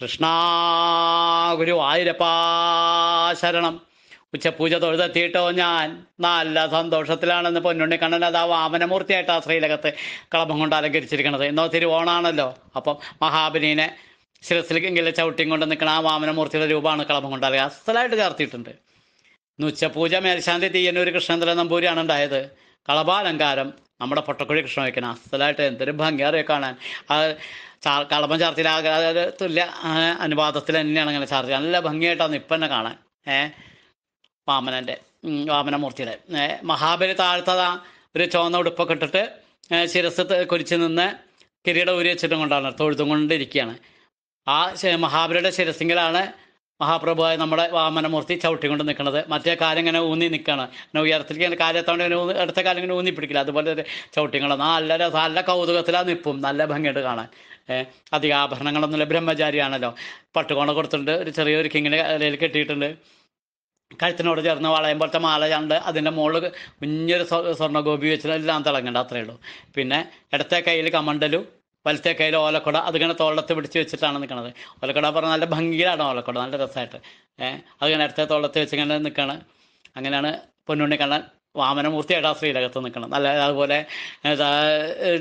കൃഷ്ണ ഗുരു ആയിരപ്പാ ശരണം ഉച്ചപൂജ തൊഴുതെത്തിയിട്ടോ ഞാൻ നല്ല സന്തോഷത്തിലാണെന്ന് പൊന്നുണ്ണിക്കണ്ണൻ അതാ വാമനമൂർത്തിയായിട്ട് ആ ശ്രീലകത്ത് കളഭം കൊണ്ട് അലങ്കരിച്ചിരിക്കണത് എന്നോ തിരുവോണാണല്ലോ അപ്പം മഹാബലിനെ ശിരസിലെങ്കിലും ചവിട്ടിയും കൊണ്ട് നിൽക്കുന്ന ആ വാമനമൂർത്തിയുടെ രൂപമാണ് കളഭം കൊണ്ട് അലങ്ക അസലായിട്ട് ചേർത്തിയിട്ടുണ്ട് ഇന്ന് ഉച്ചപൂജ മേൽശാന്തി തീയന്നൂർ കൃഷ്ണേന്ദ്ര നമ്പൂരിയാണ് ഉണ്ടായത് കളഭാലങ്കാരം നമ്മുടെ പൊട്ടക്കുഴി കൃഷ്ണ വയ്ക്കണം അസലായിട്ട് എന്തൊരു ഭംഗിയാറിയ കാണാൻ ആ കളമ ചാർത്തിയിൽ തുല്യ അനുപാതത്തിൽ തന്നെയാണ് അങ്ങനെ ചാർത്തി നല്ല ഭംഗിയായിട്ടാണ് ഇപ്പം തന്നെ കാണാൻ ഏ വാമനൻ്റെ വാമനമൂർത്തിയുടെ മഹാബലി താഴ്ത്തത ഒരു ചുവന്ന ഉടുപ്പൊക്കെ ഇട്ടിട്ട് ശിരസ് കുരിച്ച് നിന്ന് കിരീടം ഊരി വെച്ചിട്ടും കൊണ്ടാണ് തൊഴുതും കൊണ്ടിരിക്കുകയാണ് ആ മഹാബലിയുടെ ശിരസിങ്കിലാണ് മഹാപ്രഭുവായ നമ്മുടെ വാമനമൂർത്തി ചവിട്ടിക്കൊണ്ട് നിൽക്കുന്നത് മറ്റേ കാലിങ്ങനെ ഊന്നി നിൽക്കുകയാണ് അങ്ങനെ ഉയർത്തിരിക്കുന്ന ഇങ്ങനെ കാലെത്തോണ്ട് ഇങ്ങനെ ഊന്നി അടുത്ത കാലം ഇങ്ങനെ ഊന്നി പിടിക്കില്ല അതുപോലെ ഒരു ചവിട്ടിങ്ങൾ നല്ല നല്ല കൗതുകത്തിലാണ് നിൽപ്പും നല്ല ഭംഗിയുണ്ട് കാണാൻ അധിക ആഭരണങ്ങളൊന്നുമില്ല ബ്രഹ്മചാരിയാണല്ലോ പട്ടുകോണ കൊടുത്തിട്ടുണ്ട് ഒരു ചെറിയൊരു കിങ്ങിനെ കലയിൽ കെട്ടിയിട്ടുണ്ട് കഴുത്തിനോട് ചേർന്ന് വളയം പോലത്തെ മാലയാണ്ട് അതിൻ്റെ മുകളിൽ കുഞ്ഞൊരു സ്വർണ്ണഗോപി ഗോപി എല്ലാം അത്രയേ ഉള്ളൂ പിന്നെ ഇടത്തെ കയ്യിൽ കമണ്ടലും വലത്തെ കയ്യിൽ ഓലക്കുട അതിങ്ങനെ തോളത്ത് പിടിച്ച് വെച്ചിട്ടാണ് നിൽക്കുന്നത് ഓലക്കുട പറഞ്ഞാൽ നല്ല ഭംഗിയിലാണ് ഓലക്കുട നല്ല രസമായിട്ട് അതിങ്ങനെ അടുത്ത തോളത്ത് വെച്ച് ഇങ്ങനെ നിൽക്കുകയാണ് അങ്ങനെയാണ് പൊന്നുണ്ണി കണ്ണൻ വാമനമൂർത്തിയായിട്ട് ആ ശ്രീരകത്ത് നിൽക്കണം നല്ല അതുപോലെ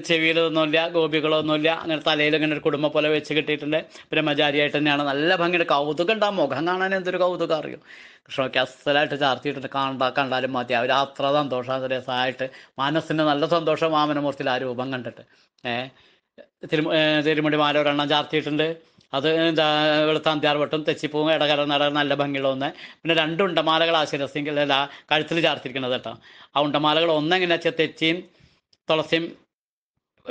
ചെവിയിലൊന്നുമില്ല ഗോപികളൊന്നുമില്ല അങ്ങനെ തലയിൽ ഇങ്ങനെ ഒരു കുടുംബം പോലെ വെച്ച് കിട്ടിയിട്ടുണ്ട് ബ്രഹ്മചാരിയായിട്ട് തന്നെയാണ് നല്ല ഭംഗിയുടെ കൗതുകം ഉണ്ടാ മുഖം കാണാൻ എന്തൊരു കൗതുകം അറിയും കൃഷ്ണമൊക്കെ അസലായിട്ട് ചാർത്തിയിട്ടുണ്ട് കാണണ്ട കണ്ടാലും മതി അവർ അത്ര സന്തോഷം രസമായിട്ട് മനസ്സിന് നല്ല സന്തോഷം വാമനമൂർത്തിയിൽ ആ രൂപം കണ്ടിട്ട് ഏഹ് തിരുമുടി മാല ഒരെണ്ണം ചാർത്തിയിട്ടുണ്ട് അത് എന്താ വെളുത്ത അന്ത്യാർവട്ടം തെച്ചിപ്പൂവും ഇടകര നട നല്ല ഭംഗിയുള്ള ഒന്ന് പിന്നെ രണ്ട് ഉണ്ടമാലകൾ ആശീർവസിക്കൽ അല്ല കഴുത്തിൽ ചാർത്തിരിക്കുന്നത് കേട്ടോ ആ ഉണ്ടമാലകൾ ഒന്നെങ്ങനെ വെച്ചാൽ തെച്ചിയും തുളസിയും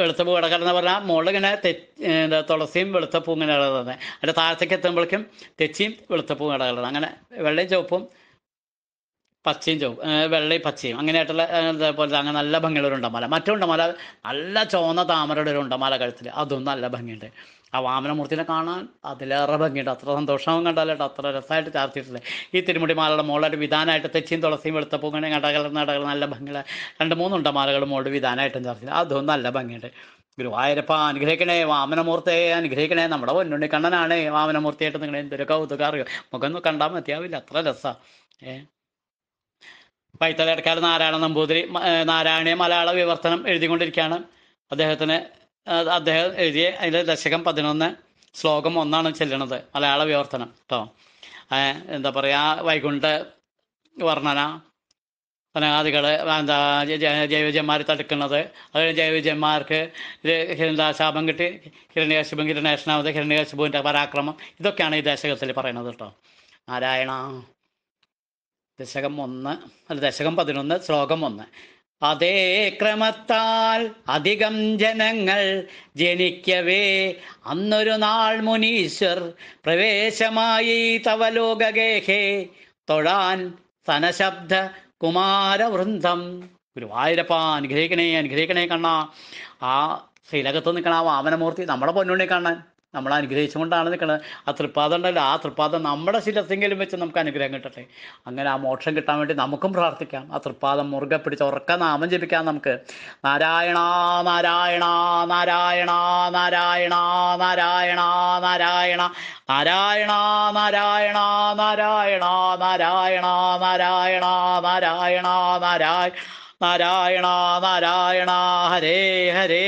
വെളുത്തപ്പൂ ഇടകരന്ന് പറഞ്ഞാൽ മുകളിൽ ഇങ്ങനെ തെച്ച് എന്താ തുളസിയും വെളുത്തപ്പൂ ഇങ്ങനെ ഇടകളാണ് അതിൻ്റെ താഴത്തേക്ക് എത്തുമ്പോഴേക്കും തെച്ചിയും വെളുത്തപ്പൂവും ഇടകളാണ് അങ്ങനെ വെള്ളയും ചുവപ്പും പച്ചയും ചോ വെള്ളയും പച്ചയും അങ്ങനെയായിട്ടുള്ള ഇതേപോലെ അങ്ങനെ നല്ല ഭംഗിയുള്ള ഒരു ഉണ്ടമാല മറ്റേ ഉണ്ടമാല നല്ല ചുവന്ന താമരയുടെ ഒരു ഉണ്ടമാല കഴുത്തിൽ അതും നല്ല ഭംഗിയുണ്ട് ആ വാമനമൂർത്തിനെ കാണാൻ അതിലേറെ ഭംഗിയുണ്ട് അത്ര സന്തോഷം കണ്ടാലേട്ടോ അത്ര രസമായിട്ട് ചാർത്തിയിട്ടില്ലേ ഈ തിരുമുടി മാലയുടെ മുകളിലൊരു വിധാനമായിട്ട് തെച്ചിയും തുളസിയും വെളുത്തപ്പൂ ഇങ്ങനെ കടകൾ നടകൾ നല്ല ഭംഗിയുടെ രണ്ട് മൂന്ന് ഉണ്ടമാലകൾ മുകളിൽ വിധാനമായിട്ടും ചാർത്തി അതും നല്ല ഭംഗിയുണ്ട് ഗുരുവായൂരപ്പ അനുഗ്രഹിക്കണേ വാമനമൂർത്തിയെ അനുഗ്രഹിക്കണേ നമ്മുടെ പൊന്നുണ്ണി കണ്ണനാണ് വാമനമൂർത്തിയായിട്ട് നിങ്ങളെ എന്തൊരു കൗതുകം അറിയോ മുഖം കണ്ടാൽ മതിയാവില്ല അത്ര രസമാണ് ഏഹ് പൈത്തലടക്കാൽ നാരായണ നമ്പൂതിരി നാരായണീയ മലയാള വിവർത്തനം എഴുതിക്കൊണ്ടിരിക്കുകയാണ് അദ്ദേഹത്തിന് അദ്ദേഹം എഴുതിയ അതിൻ്റെ ദശകം പതിനൊന്ന് ശ്ലോകം ഒന്നാണ് ചെല്ലണത് മലയാള വിവർത്തനം കേട്ടോ എന്താ പറയുക വൈകുണ്ഠ വർണ്ണന അനാദികൾ എന്താ ജൈവജന്മാർ തടുക്കുന്നത് അത് ജൈവജന്മാർക്ക് ശാപം കിട്ടി ഹിരണ്യകശിപും കിരണേഷനാവത് ഹിരണ്യകശിപുവിൻ്റെ പരാക്രമം ഇതൊക്കെയാണ് ഈ ദശകത്തിൽ പറയുന്നത് കേട്ടോ നാരായണ ദശകം ഒന്ന് അല്ല ദശകം പതിനൊന്ന് ശ്ലോകം ഒന്ന് അതേ ക്രമത്താൽ അധികം ജനങ്ങൾ ജനിക്കവേ അന്നൊരു നാൾ മുനീശ്വർ പ്രവേശമായി തവലോകഗേഹേ തൊഴാൻ സനശബ്ദ കുമാരവൃന്ദം ഗുരുവായൂരപ്പ അനുഗ്രഹിക്കണേ അനുഗ്രഹിക്കണേ കണ്ണ ആ ശ്രീലകത്ത് നിൽക്കണ ആ വാമനമൂർത്തി നമ്മുടെ പൊന്നുണ്ണി കാണാൻ നമ്മൾ അനുഗ്രഹിച്ചുകൊണ്ടാണ് നിൽക്കുന്നത് ആ തൃപ്പാദം ഉണ്ടല്ലോ ആ തൃപ്പാദം നമ്മുടെ ശിരത്തെങ്കിലും വെച്ച് നമുക്ക് അനുഗ്രഹം കിട്ടട്ടെ അങ്ങനെ ആ മോക്ഷം കിട്ടാൻ വേണ്ടി നമുക്കും പ്രാർത്ഥിക്കാം ആ തൃപ്പാദം മുറുകെ പിടിച്ച് ഉറക്ക നാമം ജപിക്കാം നമുക്ക് നാരായണ നാരായണ നാരായണ നാരായണ നാരായണ നാരായണ നാരായണ നാരായണ നാരായണ നാരായണ നാരായണ നാരായണ നാരായണ നാരായണ നാരായണ ഹരേ ഹരേ